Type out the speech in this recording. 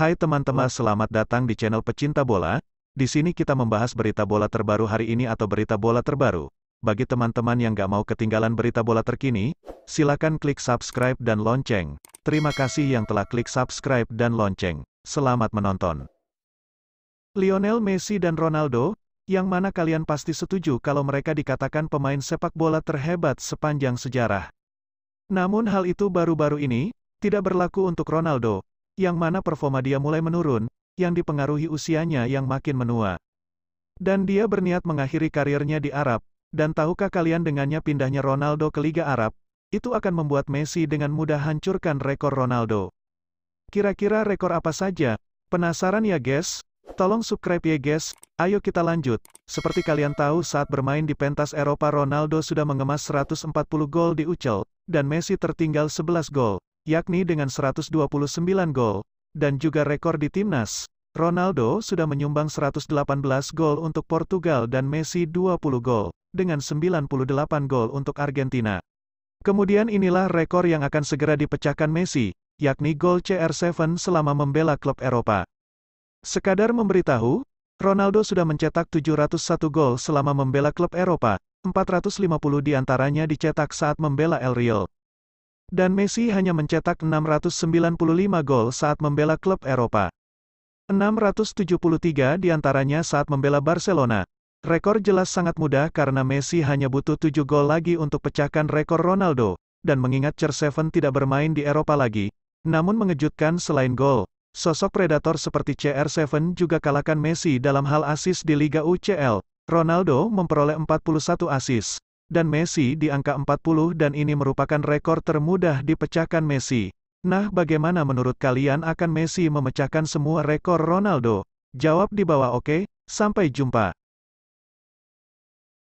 Hai teman-teman, selamat datang di channel Pecinta Bola. Di sini kita membahas berita bola terbaru hari ini atau berita bola terbaru. Bagi teman-teman yang gak mau ketinggalan berita bola terkini, silakan klik subscribe dan lonceng. Terima kasih yang telah klik subscribe dan lonceng. Selamat menonton. Lionel Messi dan Ronaldo, yang mana kalian pasti setuju kalau mereka dikatakan pemain sepak bola terhebat sepanjang sejarah. Namun hal itu baru-baru ini, tidak berlaku untuk Ronaldo, yang mana performa dia mulai menurun, yang dipengaruhi usianya yang makin menua. Dan dia berniat mengakhiri karirnya di Arab, dan tahukah kalian dengannya pindahnya Ronaldo ke Liga Arab, itu akan membuat Messi dengan mudah hancurkan rekor Ronaldo. Kira-kira rekor apa saja? Penasaran ya guys? Tolong subscribe ya guys, ayo kita lanjut. Seperti kalian tahu saat bermain di pentas Eropa Ronaldo sudah mengemas 140 gol di Ucel, dan Messi tertinggal 11 gol yakni dengan 129 gol, dan juga rekor di timnas. Ronaldo sudah menyumbang 118 gol untuk Portugal dan Messi 20 gol, dengan 98 gol untuk Argentina. Kemudian inilah rekor yang akan segera dipecahkan Messi, yakni gol CR7 selama membela klub Eropa. Sekadar memberitahu, Ronaldo sudah mencetak 701 gol selama membela klub Eropa, 450 diantaranya dicetak saat membela El Real. Dan Messi hanya mencetak 695 gol saat membela klub Eropa. 673 diantaranya saat membela Barcelona. Rekor jelas sangat mudah karena Messi hanya butuh 7 gol lagi untuk pecahkan rekor Ronaldo, dan mengingat Cher Seven tidak bermain di Eropa lagi. Namun mengejutkan selain gol, sosok predator seperti CR7 juga kalahkan Messi dalam hal asis di Liga UCL. Ronaldo memperoleh 41 asis dan Messi di angka 40 dan ini merupakan rekor termudah dipecahkan Messi. Nah bagaimana menurut kalian akan Messi memecahkan semua rekor Ronaldo? Jawab di bawah oke, okay? sampai jumpa.